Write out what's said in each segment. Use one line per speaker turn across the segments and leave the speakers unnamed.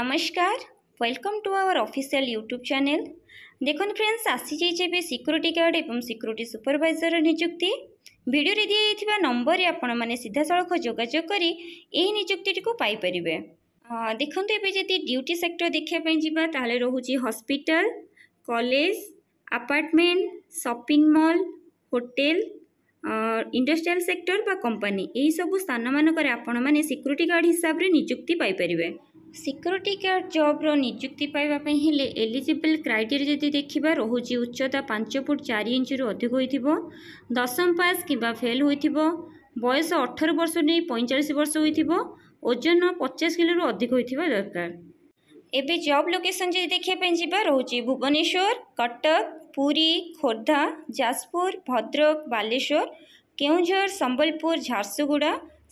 নমস্কার welcome to our official YouTube channel দেখুন friends আসিযাইছে এবে সিকুরিটি গার্ড এবং সিকুরিটি সুপরভাইজর নিযুক্তি ভিডিওরে দিয়েযাইଥିବା নম্বরে আপনার সিধাসলখ যোগাযোগ করে এই নিযুক্তিটিকে পাইপারে দেখুন এবে যদি ডিউটি সেক্টর দেখা যা তাহলে রয়েছে hospital college apartment shopping mall hotel industrial sector বা কোম্পানি এইসব স্থানমানকরে আপনার সিকুরিটি গার্ড হিসাবে নিযুক্তি পাইপারে ସିକ୍ୟୁରିଟି ଗାର୍ଡ଼ ଜବ୍ର ନିଯୁକ୍ତି ପାଇବା ପାଇଁ ହେଲେ ଏଲିଜିବଲ୍ କ୍ରାଇଟେରିଆ ଯଦି ଦେଖିବା ରହୁଛି ଉଚ୍ଚତା ପାଞ୍ଚ ଫୁଟ ଚାରି ଇଞ୍ଚରୁ ଅଧିକ ହୋଇଥିବ ଦଶମ ପାସ୍ କିମ୍ବା ଫେଲ୍ ହୋଇଥିବ ବୟସ ଅଠର ବର୍ଷ ନେଇ ପଇଁଚାଳିଶ ବର୍ଷ ହୋଇଥିବ ଓଜନ ପଚାଶ କିଲୋରୁ ଅଧିକ ହୋଇଥିବା ଦରକାର ଏବେ ଜବ୍ ଲୋକେସନ୍ ଯଦି ଦେଖିବା ପାଇଁ ଯିବା ରହୁଛି ଭୁବନେଶ୍ୱର କଟକ ପୁରୀ ଖୋର୍ଦ୍ଧା ଯାଜପୁର ଭଦ୍ରକ ବାଲେଶ୍ୱର କେଉଁଝର ସମ୍ବଲପୁର ଝାରସୁଗୁଡ଼ା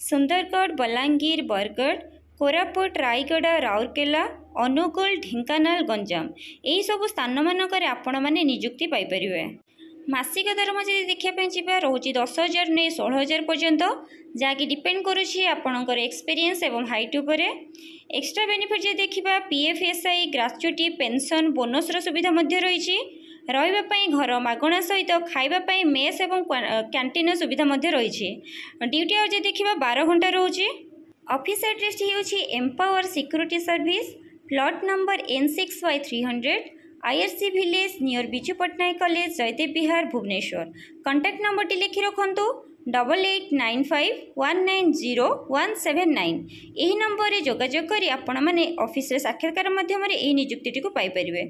ସୁନ୍ଦରଗଡ଼ ବଲାଙ୍ଗୀର ବରଗଡ଼ କୋରାପୁଟ ରାୟଗଡ଼ା ରାଉରକେଲା ଅନୁଗୁଳ ଢେଙ୍କାନାଳ ଗଞ୍ଜାମ ଏହିସବୁ ସ୍ଥାନମାନଙ୍କରେ ଆପଣମାନେ ନିଯୁକ୍ତି ପାଇପାରିବେ ମାସିକ ଦରମା ଯଦି ଦେଖିବା ପାଇଁ ଯିବା ରହୁଛି ଦଶ ହଜାରରୁ ନେଇ ଷୋହଳ ହଜାର ପର୍ଯ୍ୟନ୍ତ ଯାହାକି ଡିପେଣ୍ଡ କରୁଛି ଆପଣଙ୍କର ଏକ୍ସପିରିଏନ୍ସ ଏବଂ ହାଇଟ୍ ଉପରେ ଏକ୍ସଟ୍ରା ବେନିଫିଟ୍ ଯଦି ଦେଖିବା P F S I gratuity pension ବୋନସ୍ର ସୁବିଧା ମଧ୍ୟ ରହିଛି ରହିବା ପାଇଁ ଘର ମାଗଣା ସହିତ ଖାଇବା ପାଇଁ ମେସ୍ ଏବଂ କ୍ୟାଣ୍ଟିନ୍ର ସୁବିଧା ମଧ୍ୟ ରହିଛି ଡ୍ୟୁଟି ଆୱାର୍ ଯଦି ଦେଖିବା ବାର ଘଣ୍ଟା ରହୁଛି ଅଫିସ୍ ଆଡ୍ରେସ୍ଟି ହେଉଛି Empower Security Service plot number N six Y three hundred C village near Biju Patnaik College Jaydev Vihar Bhubaneswar contact ନମ୍ବରଟି ଲେଖି ରଖନ୍ତୁ double eight nine five one nine zero one seven nine ଏହି ନମ୍ବରରେ ଯୋଗାଯୋଗ କରି ଆପଣମାନେ ଅଫିସରେ ସାକ୍ଷାତକାର ମାଧ୍ୟମରେ ଏହି ନିଯୁକ୍ତିଟିକୁ ପାଇପାରିବେ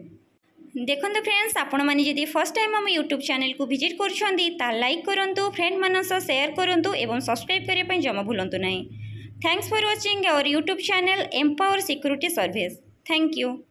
ଦେଖନ୍ତୁ ଫ୍ରେଣ୍ଡସ୍ ଆପଣମାନେ ଯଦି ଫର୍ଷ୍ଟ ଟାଇମ୍ ଆମ ୟୁଟ୍ୟୁବ୍ ଚ୍ୟାନେଲ୍କୁ ଭିଜିଟ୍ କରୁଛନ୍ତି ତାହା ଲାଇକ୍ କରନ୍ତୁ ଫ୍ରେଣ୍ଡମାନଙ୍କ ସହ ସେୟାର୍ କରନ୍ତୁ ଏବଂ ସବସ୍କ୍ରାଇବ୍ କରିବା ପାଇଁ ଜମା ଭୁଲନ୍ତୁ ନାହିଁ Thanks for watching our YouTube channel Empower Security Service. Thank you.